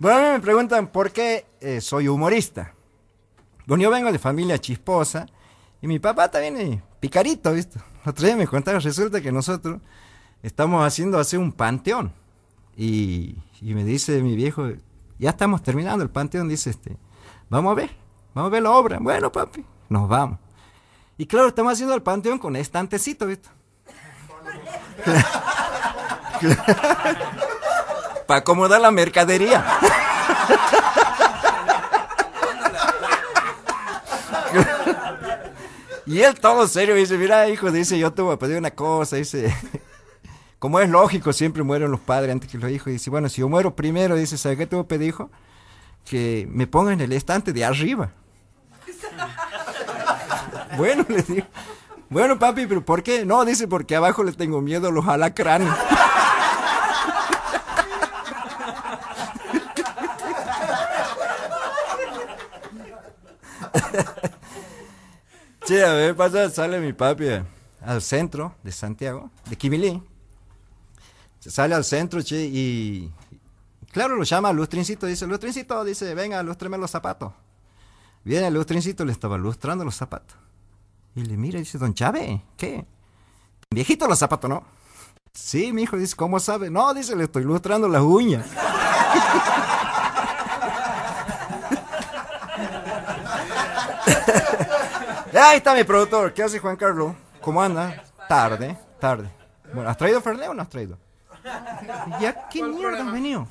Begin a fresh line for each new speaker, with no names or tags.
Bueno, me preguntan por qué eh, soy humorista. Bueno, yo vengo de familia chisposa y mi papá también es eh, picarito, ¿viste? Otro día me contaron, resulta que nosotros estamos haciendo hacer un panteón. Y, me dice mi viejo, ya estamos terminando el panteón, dice este, vamos a ver, vamos a ver la obra. Bueno, papi, nos vamos. Y claro, estamos haciendo el panteón con estantecito, ¿viste? para acomodar la mercadería. y él todo serio dice, mira hijo, dice, yo te voy a pedir una cosa, dice, como es lógico, siempre mueren los padres antes que los hijos, dice, bueno, si yo muero primero, dice, ¿sabes qué te voy a pedir, Que me ponga en el estante de arriba. bueno, le digo, bueno papi, pero ¿por qué? No, dice, porque abajo le tengo miedo a los alacranes. che, a ver, pasa, sale mi papi al centro de Santiago, de Quimilí. Se sale al centro, che, y, claro, lo llama Lustrincito, dice, Lustrincito, dice, venga, lustreme los zapatos. Viene el Lustrincito, le estaba lustrando los zapatos. Y le mira dice, don Chávez, ¿qué? Viejito los zapatos, ¿no? Sí, mi hijo dice, ¿cómo sabe? No, dice, le estoy lustrando las uñas. Ahí está mi productor. ¿Qué hace Juan Carlos? ¿Cómo anda? Tarde, tarde. Bueno, ¿has traído Ferné o no has traído? ¿Ya qué mierda has venido?